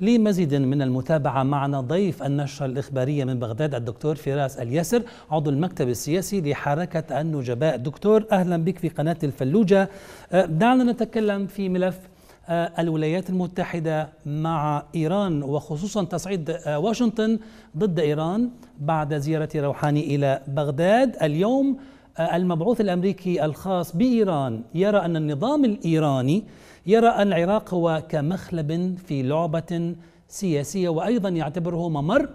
لمزيد من المتابعة معنا ضيف النشرة الإخبارية من بغداد الدكتور فراس الياسر عضو المكتب السياسي لحركة النجباء دكتور أهلا بك في قناة الفلوجة أه، دعنا نتكلم في ملف أه، الولايات المتحدة مع إيران وخصوصا تصعيد أه، واشنطن ضد إيران بعد زيارة روحاني إلى بغداد اليوم المبعوث الامريكي الخاص بايران يرى ان النظام الايراني يرى ان العراق هو كمخلب في لعبه سياسيه وايضا يعتبره ممر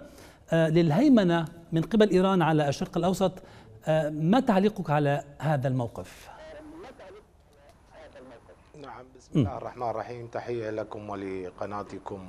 آه، للهيمنه من قبل ايران على الشرق الاوسط آه، ما تعليقك على هذا الموقف؟ نعم بسم الله الرحمن الرحيم تحيه لكم ولقناتكم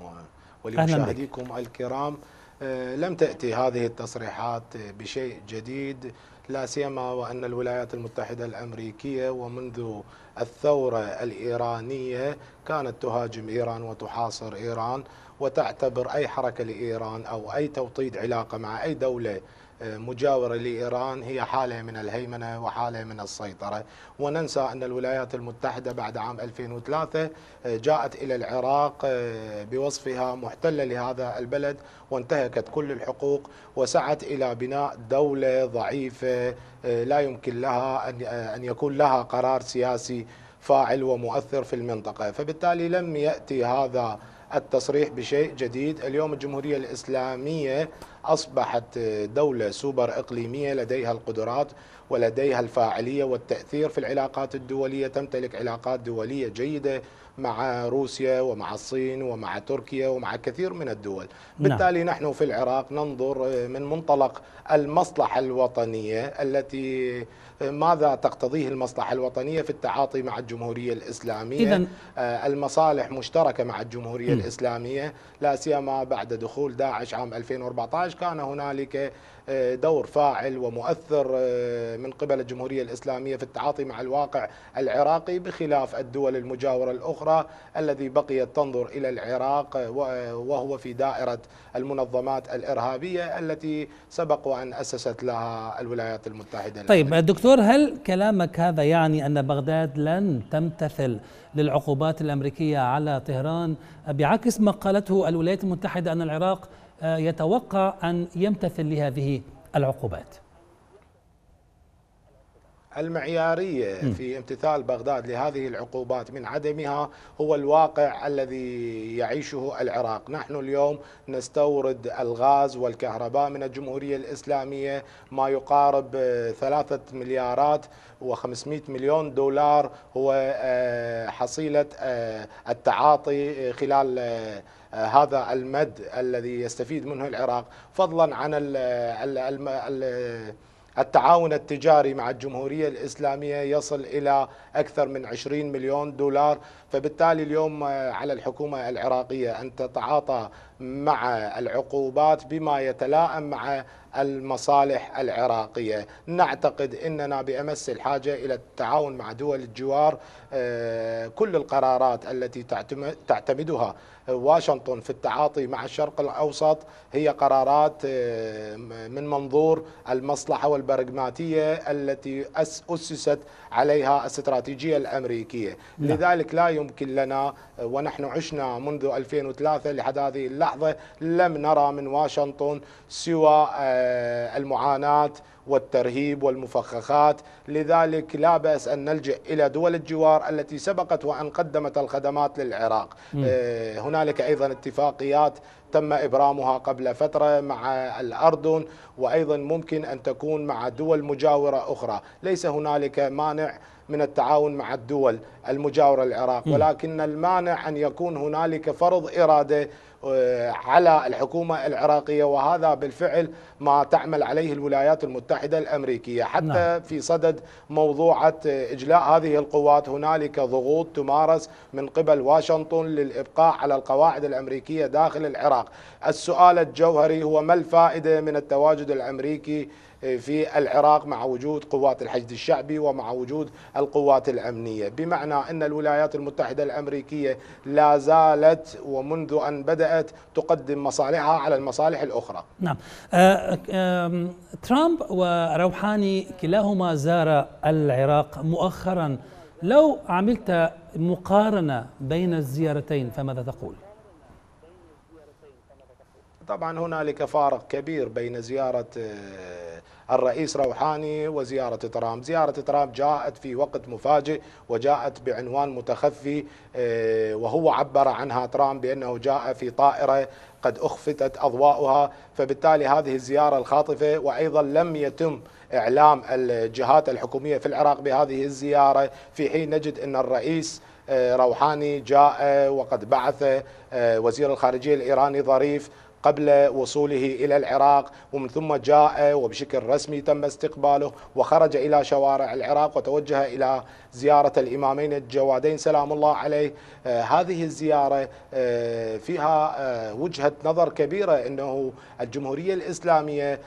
ولمشاهديكم الكرام آه، لم تأتي هذه التصريحات بشيء جديد لا سيما وأن الولايات المتحدة الأمريكية ومنذ الثورة الإيرانية كانت تهاجم إيران وتحاصر إيران وتعتبر أي حركة لإيران أو أي توطيد علاقة مع أي دولة مجاورة لإيران هي حالة من الهيمنة وحالة من السيطرة وننسى أن الولايات المتحدة بعد عام 2003 آه، جاءت إلى العراق آه، بوصفها محتلة لهذا البلد وانتهكت كل الحقوق وسعت إلى بناء دولة ضعيفة آه، لا يمكن لها أن يكون لها قرار سياسي فاعل ومؤثر في المنطقة فبالتالي لم يأتي هذا التصريح بشيء جديد اليوم الجمهورية الإسلامية أصبحت دولة سوبر إقليمية لديها القدرات ولديها الفاعلية والتأثير في العلاقات الدولية تمتلك علاقات دولية جيدة مع روسيا ومع الصين ومع تركيا ومع كثير من الدول نعم. بالتالي نحن في العراق ننظر من منطلق المصلحة الوطنية التي ماذا تقتضيه المصلحة الوطنية في التعاطي مع الجمهورية الإسلامية إذن آه، المصالح مشتركة مع الجمهورية م. الإسلامية لا سيما بعد دخول داعش عام 2014 العلاج كان هنالك آه، دور فاعل ومؤثر آه، من قبل الجمهورية الإسلامية في التعاطي مع الواقع العراقي بخلاف الدول المجاورة الأخرى الذي بقيت تنظر إلى العراق آه، وهو في دائرة المنظمات الإرهابية التي سبق وأن أسست لها الولايات المتحدة طيب للأمريكية. دكتور هل كلامك هذا يعني أن بغداد لن تمتثل للعقوبات الأمريكية على طهران بعكس ما قالته الولايات المتحدة أن العراق آه، يتوقع أن يمتثل لهذه العقوبات المعيارية في امتثال بغداد لهذه العقوبات من عدمها هو الواقع الذي يعيشه العراق نحن اليوم نستورد الغاز والكهرباء من الجمهورية الإسلامية ما يقارب ثلاثة مليارات و500 مليون دولار هو آه، حصيلة آه، التعاطي خلال آه، هذا المد الذي يستفيد منه العراق فضلا عن الـ الـ الـ التعاون التجاري مع الجمهورية الإسلامية يصل إلى أكثر من 20 مليون دولار فبالتالي اليوم آه، على الحكومة العراقية أن تتعاطى مع العقوبات بما يتلائم مع المصالح العراقية نعتقد أننا بأمس الحاجة إلى التعاون مع دول الجوار آه، كل القرارات التي تعتمدها واشنطن في التعاطي مع الشرق الأوسط هي قرارات آه، من منظور المصلحة والبرغماتية التي أسست عليها الاستراتيجية الأمريكية نعم. لذلك لا يمكن لنا آه، ونحن عشنا منذ 2003 لحد هذه اللحظة اللحظة لم نرى من واشنطن سوى آه، المعاناة والترهيب والمفخخات لذلك لا بأس أن نلجأ إلى دول الجوار التي سبقت وأن قدمت الخدمات للعراق آه، هنالك أيضا اتفاقيات تم إبرامها قبل فترة مع الأردن وأيضا ممكن أن تكون مع دول مجاورة أخرى ليس هنالك مانع من التعاون مع الدول المجاورة العراق ولكن المانع أن يكون هنالك فرض إرادة آه، على الحكومة العراقية وهذا بالفعل ما تعمل عليه الولايات المتحدة الأمريكية حتى نعم. في صدد موضوعة آه، إجلاء هذه القوات هنالك ضغوط تمارس من قبل واشنطن للإبقاء على القواعد الأمريكية داخل العراق العراق السؤال الجوهري هو ما الفائدة من التواجد الأمريكي في العراق مع وجود قوات الحشد الشعبي ومع وجود القوات الأمنية بمعنى أن الولايات المتحدة الأمريكية لا زالت ومنذ أن بدأت تقدم مصالحها على المصالح الأخرى نعم آه آه ترامب وروحاني كلاهما زار العراق مؤخرا لو عملت مقارنة بين الزيارتين فماذا تقول؟ طبعا هنالك فارق كبير بين زيارة آه، الرئيس روحاني وزيارة ترامب زيارة ترامب جاءت في وقت مفاجئ وجاءت بعنوان متخفي آه، وهو عبر عنها ترامب بأنه جاء في طائرة قد أخفتت أضواؤها فبالتالي هذه الزيارة الخاطفة وأيضا لم يتم إعلام الجهات الحكومية في العراق بهذه الزيارة في حين نجد أن الرئيس آه، روحاني جاء وقد بعث وزير الخارجية الإيراني ظريف قبل وصوله إلى العراق ومن ثم جاء وبشكل رسمي تم استقباله وخرج إلى شوارع العراق وتوجه إلى زيارة الإمامين الجوادين سلام الله عليه آه، هذه الزيارة آه، فيها آه، وجهة نظر كبيرة أنه الجمهورية الإسلامية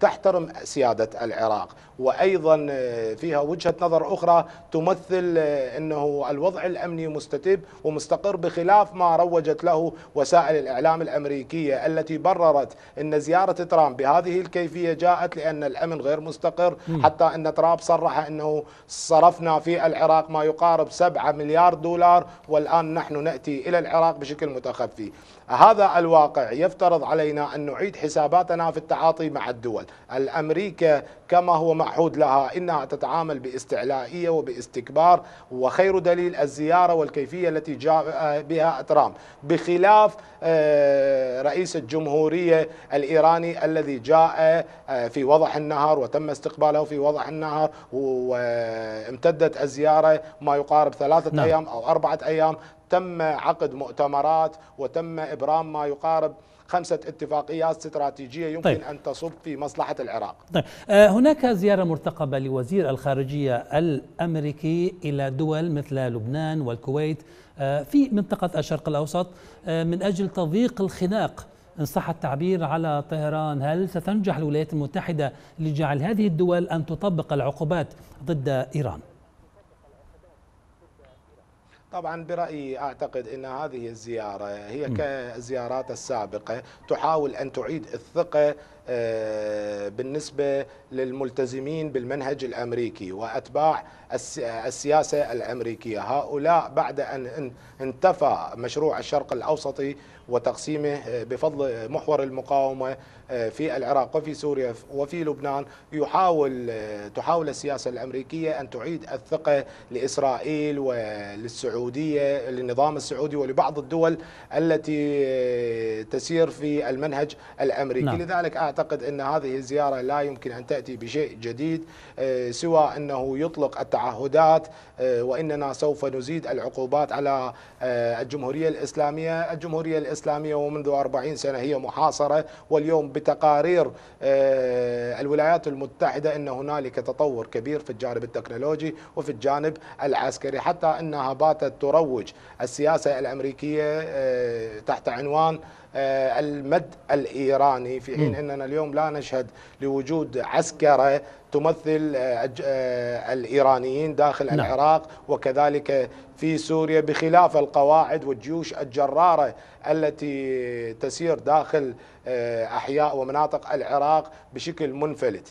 تحترم سيادة العراق وايضا آه، فيها وجهه نظر اخرى تمثل آه، انه الوضع الامني مستتب ومستقر بخلاف ما روجت له وسائل الاعلام الامريكيه التي بررت ان زياره ترامب بهذه الكيفيه جاءت لان الامن غير مستقر حتى ان ترامب صرح انه صرفنا في العراق ما يقارب 7 مليار دولار والان نحن ناتي الى العراق بشكل متخفي. هذا الواقع يفترض علينا ان نعيد حساباتنا في التعاطي مع الدول، الامريكا كما هو معهود لها إنها تتعامل باستعلائية وباستكبار وخير دليل الزيارة والكيفية التي جاء بها ترامب بخلاف آه، رئيس الجمهورية الإيراني الذي جاء آه، في وضح النهار وتم استقباله في وضح النهار وامتدت الزيارة ما يقارب ثلاثة نعم. أيام أو أربعة أيام تم عقد مؤتمرات وتم إبرام ما يقارب خمسة اتفاقيات استراتيجية يمكن طيب. أن تصب في مصلحة العراق طيب. آه، هناك زيارة مرتقبة لوزير الخارجية الأمريكي إلى دول مثل لبنان والكويت آه، في منطقة الشرق الأوسط آه، من أجل تضييق الخناق إن صح التعبير على طهران هل ستنجح الولايات المتحدة لجعل هذه الدول أن تطبق العقوبات ضد إيران؟ طبعا برأيي أعتقد أن هذه الزيارة هي كزيارات السابقة تحاول أن تعيد الثقة آه، بالنسبة للملتزمين بالمنهج الأمريكي وأتباع السياسة الأمريكية هؤلاء بعد أن انتفى مشروع الشرق الأوسطي وتقسيمه آه، بفضل محور المقاومة آه، في العراق وفي سوريا وفي لبنان يحاول تحاول السياسة الأمريكية أن تعيد الثقة لإسرائيل وللسعودية للنظام السعودي ولبعض الدول التي تسير في المنهج الأمريكي نعم. لذلك أعتقد أن هذه الزيارة لا يمكن أن تأتي بشيء جديد آه، سوى أنه يطلق التعهدات آه، وإننا سوف نزيد العقوبات على آه، الجمهورية الإسلامية الجمهورية الإسلامية ومنذ 40 سنة هي محاصرة واليوم بتقارير الولايات المتحدة أن هنالك تطور كبير في الجانب التكنولوجي وفي الجانب العسكري حتى أنها باتت تروج السياسة الأمريكية تحت عنوان آه، المد الايراني في حين اننا اليوم لا نشهد لوجود عسكره تمثل آه، آه، الايرانيين داخل نعم. العراق وكذلك في سوريا بخلاف القواعد والجيوش الجراره التي تسير داخل احياء ومناطق العراق بشكل منفلت.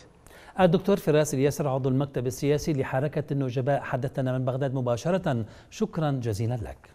الدكتور فراس الياسر عضو المكتب السياسي لحركه النجباء حدثنا من بغداد مباشره شكرا جزيلا لك.